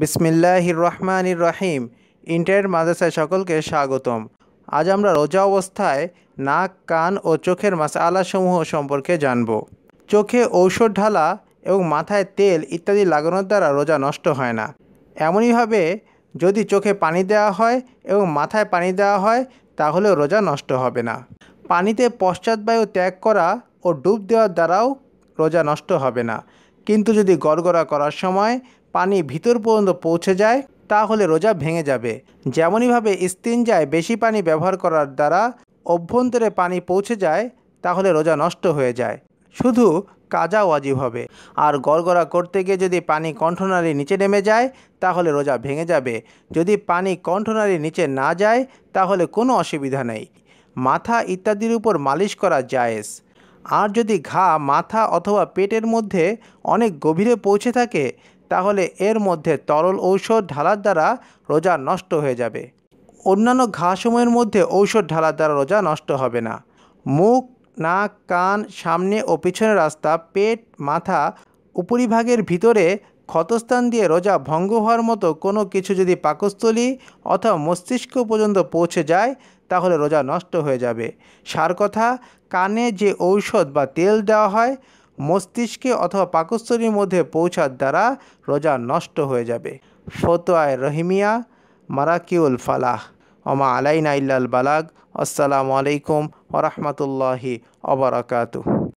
বিসমিল্লাহির রহমানির রহিম ইন্টারনেট মাদ্রাসায় সকলকে স্বাগতম আজ আমরা রোজা অবস্থায় নাক কান ও চোখের সমূহ সম্পর্কে জানব চোখে ঔষধ ঢালা এবং মাথায় তেল ইত্যাদি লাগানোর দ্বারা রোজা নষ্ট হয় না এমনইভাবে যদি চোখে পানি দেওয়া হয় এবং মাথায় পানি দেওয়া হয় তাহলে রোজা নষ্ট হবে না পানিতে পশ্চাৎবায়ু ত্যাগ করা ও ডুব দেওয়ার দ্বারাও রোজা নষ্ট হবে না কিন্তু যদি গড়গড়া করার সময় পানি ভিতর পর্যন্ত পৌঁছে যায় তাহলে রোজা ভেঙে যাবে যেমনইভাবে ইস্তিনজায় বেশি পানি ব্যবহার করার দ্বারা অভ্যন্তরে পানি পৌঁছে যায় তাহলে রোজা নষ্ট হয়ে যায় শুধু কাজা ওয়াজিব হবে আর গড়গড়া করতে গিয়ে যদি পানি কণ্ঠনালী নিচে নেমে যায় তাহলে রোজা ভেঙে যাবে যদি পানি কণ্ঠনারি নিচে না যায় তাহলে কোনো অসুবিধা নেই মাথা ইত্যাদির উপর মালিশ করা জায়েজ আর যদি ঘা মাথা অথবা পেটের মধ্যে অনেক গভীরে পৌঁছে থাকে তাহলে এর মধ্যে তরল ঔষধ ঢালার দ্বারা রোজা নষ্ট হয়ে যাবে অন্যান্য ঘাসময়ের মধ্যে ঔষধ ঢালার দ্বারা রোজা নষ্ট হবে না মুখ নাক কান সামনে ও পিছনের রাস্তা পেট মাথা উপরিভাগের ভিতরে ক্ষতস্থান দিয়ে রোজা ভঙ্গ হওয়ার মতো কোনো কিছু যদি পাকস্থলী অথবা মস্তিষ্ক পর্যন্ত পৌঁছে যায় তাহলে রোজা নষ্ট হয়ে যাবে সার কথা কানে যে ঔষধ বা তেল দেওয়া হয় মস্তিষ্কে অথবা পাকস্থলীর মধ্যে পৌঁছার দ্বারা রোজা নষ্ট হয়ে যাবে ফতোয়ায় রহিমিয়া মারাকিউল ফালাহ অমা আলাইনা ইল্লাল বালাগ আসসালামু আলাইকুম ওরহমতুল্লাহি অবরাকাতু